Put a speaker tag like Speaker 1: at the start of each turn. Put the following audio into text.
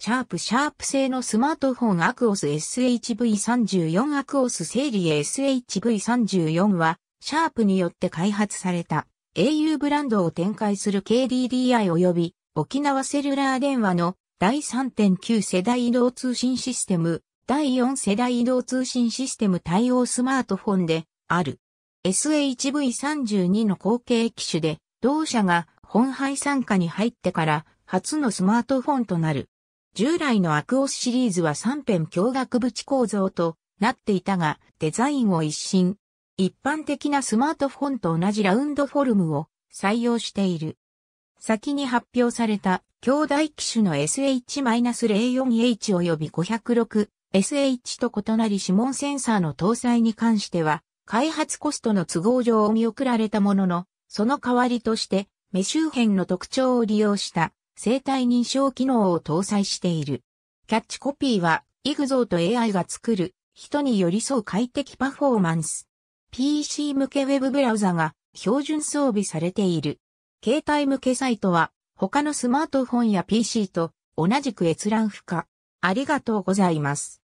Speaker 1: シャープシャープ製のスマートフォンアクオス SHV34 アクオ
Speaker 2: スセリエ SHV34 は、シャープによって開発された au ブランドを展開する KDDI 及び沖縄セルラー電話の第3.9世代移動通信システム、第4世代移動通信システム対応スマートフォンである。SHV32 の後継機種で、同社が本配参加に入ってから初のスマートフォンとなる。従来のアクオスシリーズは3辺驚愕縁構造となっていたが、デザインを一新。一般的なスマートフォンと同じラウンドフォルムを採用している。先に発表された兄弟機種の SH-04H 及び 506SH と異なり指紋センサーの搭載に関しては、開発コストの都合上を見送られたものの、その代わりとして、目周辺の特徴を利用した生体認証機能を搭載している。キャッチコピーは、イグゾーと AI が作る、人に寄り添う快適パフォーマンス。PC 向けウェブブラウザが標準装備されている。携帯向けサイトは、他のスマートフォンや PC と同じく
Speaker 1: 閲覧不可。ありがとうございます。